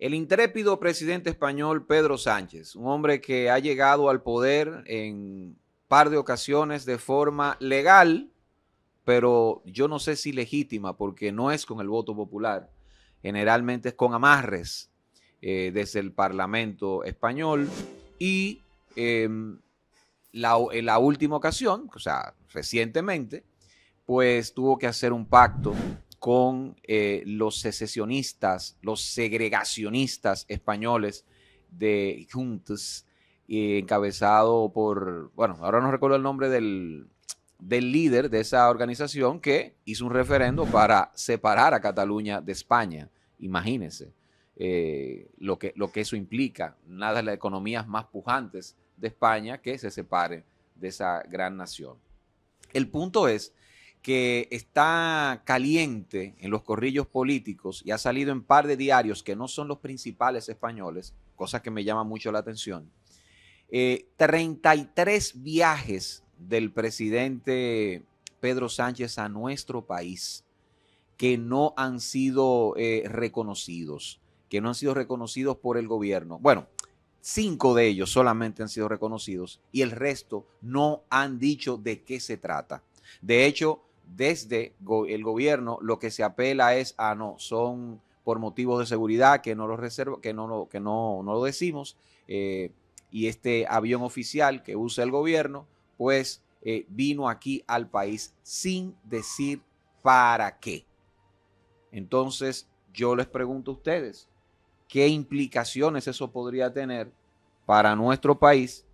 El intrépido presidente español Pedro Sánchez, un hombre que ha llegado al poder en par de ocasiones de forma legal, pero yo no sé si legítima, porque no es con el voto popular, generalmente es con amarres eh, desde el Parlamento español y em, en la última ocasión, o sea, recientemente, pues tuvo que hacer un pacto con eh, los secesionistas, los segregacionistas españoles de Juntos, eh, encabezado por, bueno, ahora no recuerdo el nombre del, líder de esa organización que hizo un referendo para separar a Cataluña de España. Imagínense eh, lo, que, lo que eso implica. Nada de las economías más pujantes de España que se separe de esa gran nación. El punto es que está caliente en los corrillos políticos y ha salido en par de diarios que no son los principales españoles, cosa que me llama mucho la atención. 33 eh, viajes del presidente Pedro Sánchez a nuestro país que no han sido eh, reconocidos, que no han sido reconocidos por el gobierno. Bueno, cinco de ellos solamente han sido reconocidos y el resto no han dicho de qué se trata. De hecho, desde el gobierno lo que se apela es a ah, no, son por motivos de seguridad que no lo reservo, que no, que no, lo decimos, eh, y este avión oficial que usa el gobierno, pues eh, vino aquí al país sin decir para qué. Entonces, yo les pregunto a ustedes, ¿qué implicaciones eso podría tener para nuestro país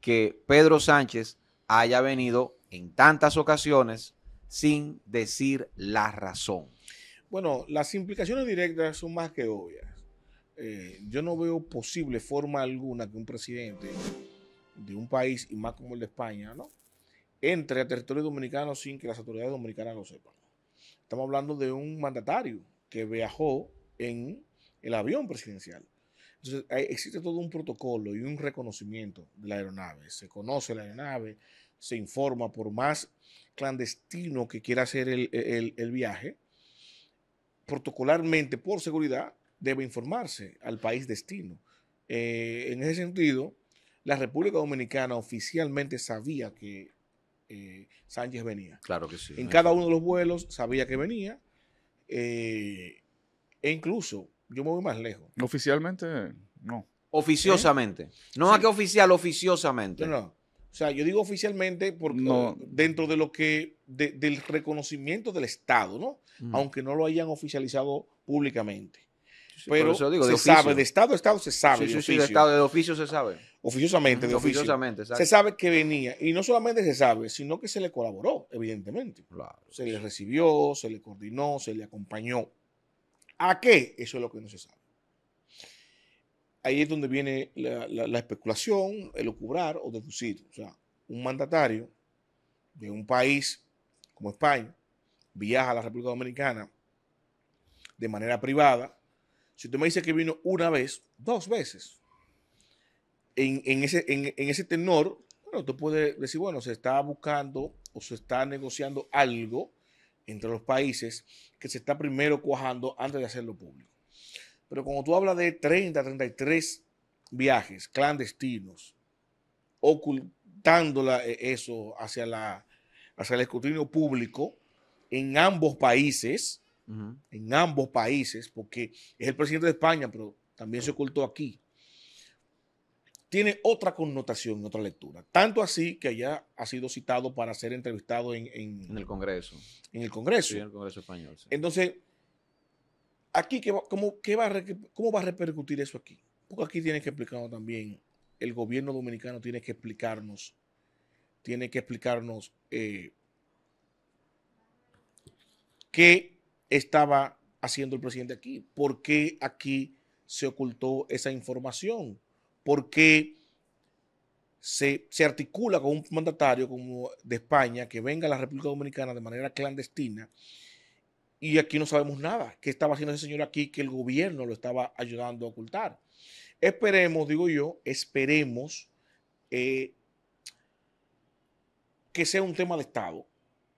que Pedro Sánchez haya venido en tantas ocasiones sin decir la razón. Bueno, las implicaciones directas son más que obvias. Eh, yo no veo posible forma alguna que un presidente de un país, y más como el de España, ¿no? entre a territorio dominicano sin que las autoridades dominicanas lo sepan. Estamos hablando de un mandatario que viajó en el avión presidencial. Entonces, existe todo un protocolo y un reconocimiento de la aeronave. Se conoce la aeronave, se informa por más clandestino que quiera hacer el, viaje, protocolarmente, por seguridad, debe informarse al país destino. Eh, en ese sentido, la República Dominicana oficialmente sabía que eh, Sánchez venía. Claro que sí. En cada uno de los vuelos sabía que venía. Eh, e incluso, yo me voy más lejos. Oficialmente, no. Oficiosamente. No que oficial, oficiosamente. no. O sea, yo digo oficialmente porque eh, dentro de lo que, del reconocimiento del Estado, ¿no? Mm. Aunque no lo hayan oficializado públicamente. pero se sabe, de Estado a Estado se sabe. Sí, de, Estado, de oficio se sabe. Oficiosamente, de oficio. se sabe que venía. Y no solamente se sabe, sino que se le colaboró, evidentemente. Claro. Se le recibió, se le coordinó, se le acompañó. ¿A qué? Eso es lo que no se sabe ahí es donde viene la, especulación, el ocubrar o deducir. O sea, un mandatario de un país como España viaja a la República Dominicana de manera privada. Si usted me dice que vino una vez, dos veces, en, ese, en, ese tenor, bueno, usted puede decir, bueno, se está buscando o se está negociando algo entre los países que se está primero cuajando antes de hacerlo público. Pero cuando tú hablas de 30, 33 viajes clandestinos, ocultando eh, eso hacia, la, el escrutinio público en ambos países, en ambos países, porque es el presidente de España, pero también se ocultó aquí, tiene otra connotación, otra lectura. Tanto así que allá ha sido citado para ser entrevistado en, en, el Congreso. En el Congreso. en el Congreso español. Entonces, aquí, ¿qué cómo, va, ¿cómo va a repercutir eso aquí? Porque aquí tiene que explicarnos también, el gobierno dominicano tiene que explicarnos, tiene que explicarnos eh, qué estaba haciendo el presidente aquí, por qué aquí se ocultó esa información, por qué se, se articula con un mandatario como de España que venga a la República Dominicana de manera clandestina y aquí no sabemos nada. ¿Qué estaba haciendo ese señor aquí que el gobierno lo estaba ayudando a ocultar? Esperemos, digo yo, esperemos eh, que sea un tema de Estado.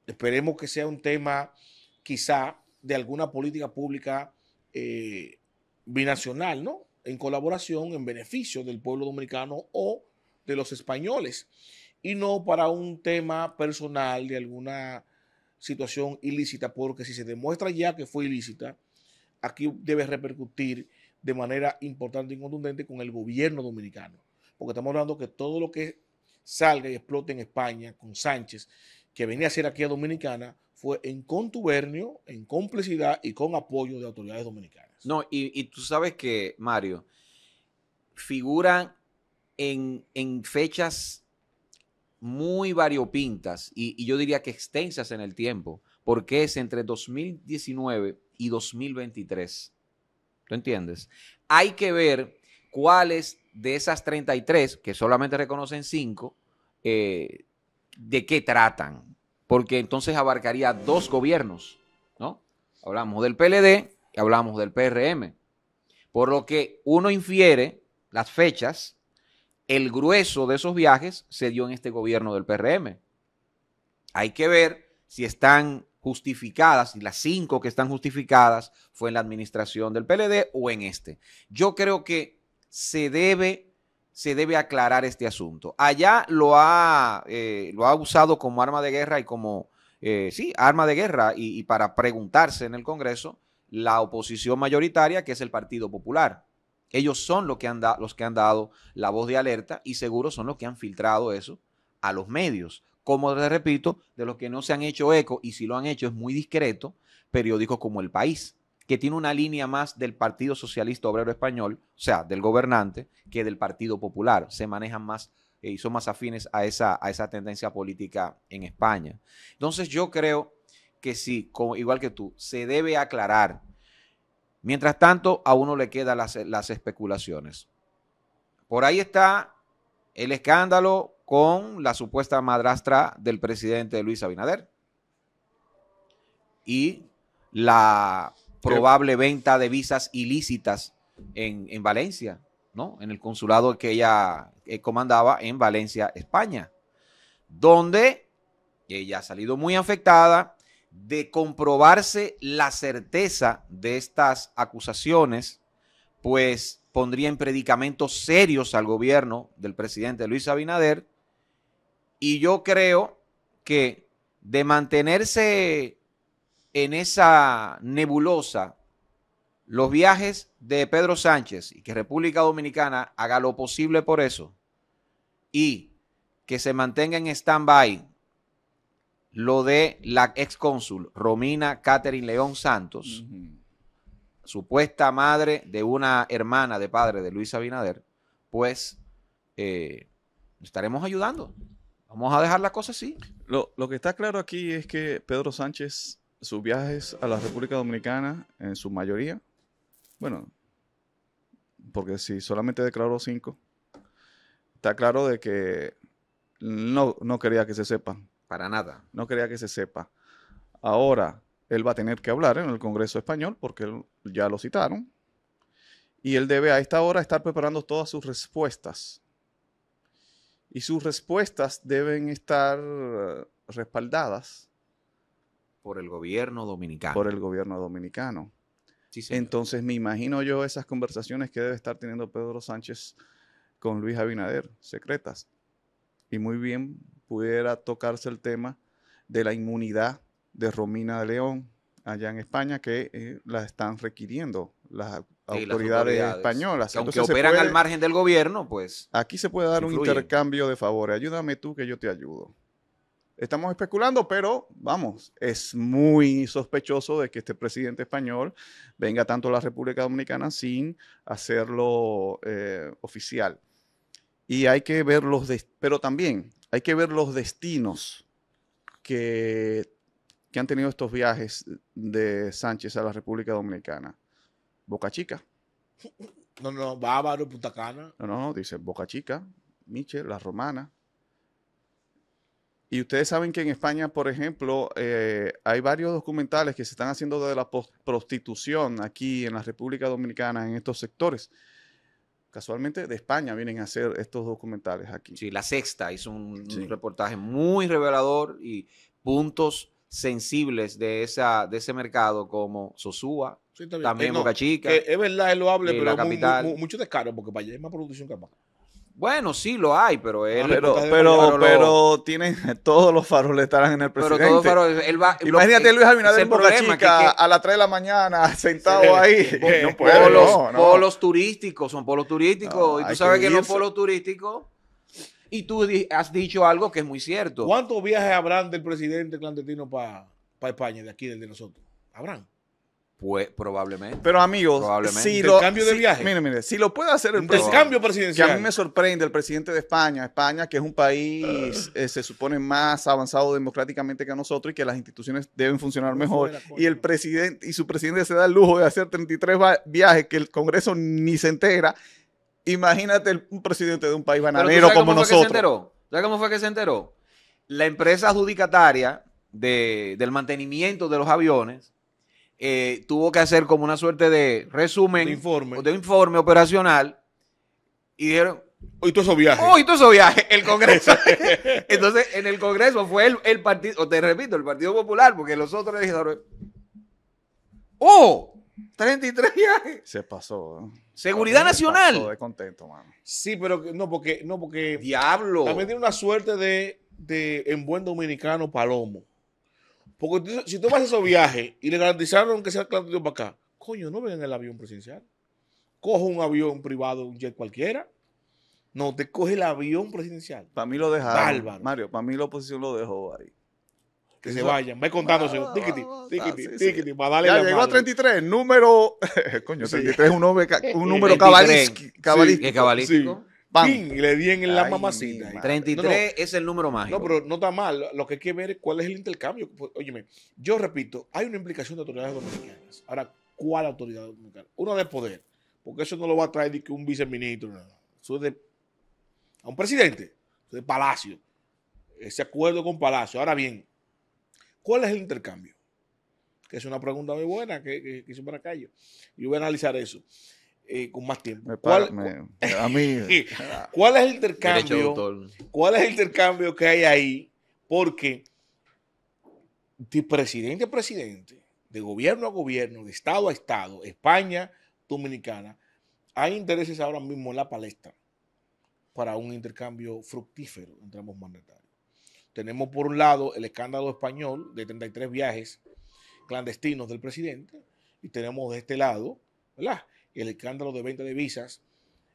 Esperemos que sea un tema quizá de alguna política pública eh, binacional, ¿no? En colaboración, en beneficio del pueblo dominicano o de los españoles. Y no para un tema personal de alguna situación ilícita, porque si se demuestra ya que fue ilícita, aquí debe repercutir de manera importante y contundente con el gobierno dominicano, porque estamos hablando que todo lo que salga y explote en España con Sánchez, que venía a ser aquí a Dominicana, fue en contubernio, en complicidad y con apoyo de autoridades dominicanas. No, y, tú sabes que, Mario, figuran en, en fechas muy variopintas y, yo diría que extensas en el tiempo, porque es entre 2019 y 2023. ¿Tú entiendes? Hay que ver cuáles de esas 33, que solamente reconocen 5, eh, de qué tratan, porque entonces abarcaría dos gobiernos, ¿no? Hablamos del PLD y hablamos del PRM. Por lo que uno infiere las fechas el grueso de esos viajes se dio en este gobierno del PRM. Hay que ver si están justificadas, y las cinco que están justificadas fue en la administración del PLD o en este. Yo creo que se debe, se debe aclarar este asunto. Allá lo ha, eh, lo ha usado como arma de guerra y como, eh, sí, arma de guerra y para preguntarse en el Congreso la oposición mayoritaria que es el Partido Popular. Ellos son los que, han los que han dado la voz de alerta y seguro son los que han filtrado eso a los medios. Como les repito, de los que no se han hecho eco y si lo han hecho es muy discreto, periódicos como El País, que tiene una línea más del Partido Socialista Obrero Español, o sea, del gobernante, que del Partido Popular. Se manejan más eh, y son más afines a esa, a esa tendencia política en España. Entonces yo creo que sí, igual que tú, se debe aclarar Mientras tanto, a uno le quedan las, especulaciones. Por ahí está el escándalo con la supuesta madrastra del presidente Luis Abinader y la probable venta de visas ilícitas en, en, Valencia, ¿no? En el consulado que ella comandaba en Valencia, España, donde ella ha salido muy afectada de comprobarse la certeza de estas acusaciones, pues pondría en predicamentos serios al gobierno del presidente Luis Abinader. Y yo creo que de mantenerse en esa nebulosa los viajes de Pedro Sánchez y que República Dominicana haga lo posible por eso y que se mantenga en stand-by lo de la ex cónsul Romina Catherine León Santos, supuesta madre de una hermana de padre de Luis Abinader, pues eh, estaremos ayudando. Vamos a dejar la cosa así. Lo, que está claro aquí es que Pedro Sánchez, sus viajes a la República Dominicana, en su mayoría, bueno, porque si solamente declaró cinco, está claro de que no, no quería que se sepan para nada. No crea que se sepa. Ahora, él va a tener que hablar en el Congreso español porque ya lo citaron. Y él debe a esta hora estar preparando todas sus respuestas. Y sus respuestas deben estar eh, respaldadas. Por el gobierno dominicano. Por el gobierno dominicano. Entonces me imagino yo esas conversaciones que debe estar teniendo Pedro Sánchez con Luis Abinader, secretas. Y muy bien pudiera tocarse el tema de la inmunidad de Romina de León allá en España que eh, la están requiriendo las, autoridades, españolas. aunque operan al margen del gobierno, pues... Aquí se puede dar un intercambio de favores. Ayúdame tú que yo te ayudo. Estamos especulando, pero vamos, es muy sospechoso de que este presidente español venga tanto a la República Dominicana sin hacerlo eh, oficial. Y hay que ver los... Pero también hay que ver los destinos que, han tenido estos viajes de Sánchez a la República Dominicana. Boca Chica. No, no, Bávaro, Punta Cana. No, no, dice Boca Chica, Michel, La Romana. Y ustedes saben que en España, por ejemplo, eh, hay varios documentales que se están haciendo de la prostitución aquí en la República Dominicana en estos sectores casualmente de España vienen a hacer estos documentales aquí. Sí, La Sexta hizo un, reportaje muy revelador y puntos sensibles de, esa, de ese mercado como Sosúa, también, eh, Boca Chica. es verdad, lo loable, eh, pero mucho descaro porque para allá hay más producción que para bueno, sí lo hay, pero él. Pero, pero, pero, tienen, todos los faroles estarán en el presidente. Pero todos faroles, él Imagínate Luis Abinader en Boca Chica a las 3 de la mañana sentado ahí. No, polos, turísticos, son polos turísticos. y tú sabes que, son polos turísticos. Y tú has dicho algo que es muy cierto. ¿Cuántos viajes habrán del presidente clandestino para España, de aquí, desde nosotros? ¿Habrán? Pues probablemente. Pero amigos, si lo, cambio viaje. Mire, mire, si lo puede hacer el cambio presidencial. Que a mí me sorprende el presidente de España, España que es un país eh, se supone más avanzado democráticamente que nosotros y que las instituciones deben funcionar mejor y el presidente y su presidente se da el lujo de hacer 33 viajes que el Congreso ni se entera. Imagínate un presidente de un país bananero como nosotros. ¿Sabes cómo fue que se enteró? La empresa adjudicataria del mantenimiento de los aviones eh, tuvo que hacer como una suerte de resumen de informe, de informe operacional y dijeron... Hoy todo viaje Hoy todo viaje El Congreso. Entonces, en el Congreso fue el, el partido, te repito, el Partido Popular, porque los otros dijeron, ¡oh! 33 viajes. Se pasó. Seguridad Nacional. de contento, mano. Sí, pero no, porque, no, porque. Diablo. También tiene una suerte de en buen dominicano, palomo. Porque si tú vas a esos viajes y le garantizaron que sea clandestino para acá, coño, no vengan el avión presidencial. Cojo un avión privado, un jet cualquiera. No, te coge el avión presidencial. Para mí lo dejaron. Bárbaro. Mario, para mí la oposición lo dejó ahí. Que, se vayan, ve contándose. Tiquiti, tiquiti, ah, tiquiti, para darle ya llegó a 33, número. Coño, 33 es un, un número cabalístico. Sí. cabalístico y Le di en la mamacita. 33 es el número mágico. No, pero no está mal. Lo que hay que ver es cuál es el intercambio. Pues, óyeme, yo repito, hay una implicación de autoridades dominicanas. Ahora, ¿cuál autoridad dominicana? Una de poder, porque eso no lo va a traer ni que un viceministro. Eso es de, a un presidente, eso es de Palacio. Ese acuerdo con Palacio. Ahora bien, ¿cuál es el intercambio? Que es una pregunta muy buena que, hizo para Yo voy a analizar eso. Eh, con más tiempo. ¿Cuál, es el intercambio? ¿Cuál es el intercambio que hay ahí? Porque de presidente a presidente, de gobierno a gobierno, de estado a estado, España, Dominicana, hay intereses ahora mismo en la palestra para un intercambio fructífero entre ambos mandatarios. Tenemos por un lado el escándalo español de 33 viajes clandestinos del presidente y tenemos de este lado, ¿verdad? el escándalo de venta de visas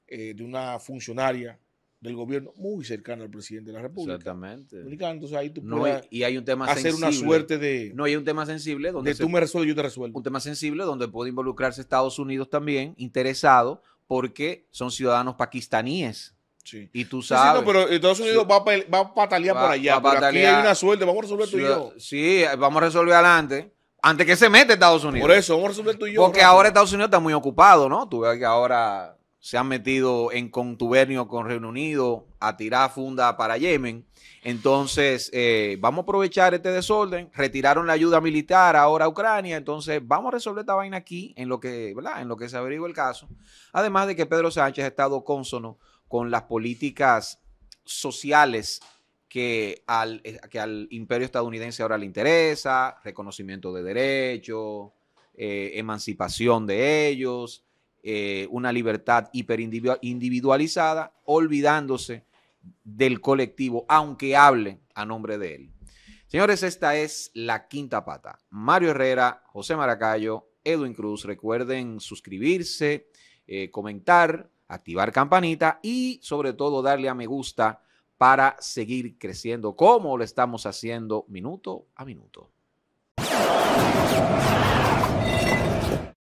eh, de una funcionaria del gobierno muy cercana al presidente de la República. Exactamente. Entonces ahí tú y hay un tema hacer una suerte de... No, hay un tema sensible donde... De tú me resuelves, yo te resuelvo. Un tema sensible donde puede involucrarse Estados Unidos también, interesado, porque son ciudadanos pakistaníes. Sí. Y tú sabes. Sí, pero Estados Unidos va, va a patalear por allá. Va a aquí hay una suerte, vamos a resolver tú y yo. Sí, vamos a resolver adelante antes que se mete Estados Unidos. Por eso, vamos a resolver tú y yo. Porque ahora Estados Unidos está muy ocupado, ¿no? Tú ves que ahora se han metido en contubernio con Reino Unido a tirar funda para Yemen. Entonces, eh, vamos a aprovechar este desorden. Retiraron la ayuda militar ahora a Ucrania. Entonces, vamos a resolver esta vaina aquí en lo que, ¿verdad? En lo que se averigua el caso. Además de que Pedro Sánchez ha estado cónsono con las políticas sociales que al, eh, que al imperio estadounidense ahora le interesa, reconocimiento de derechos, eh, emancipación de ellos, eh, una libertad individualizada, olvidándose del colectivo, aunque hable a nombre de él. Señores, esta es la quinta pata. Mario Herrera, José Maracayo, Edwin Cruz, recuerden suscribirse, comentar, activar campanita y sobre todo darle a me gusta para seguir creciendo, como lo estamos haciendo minuto a minuto.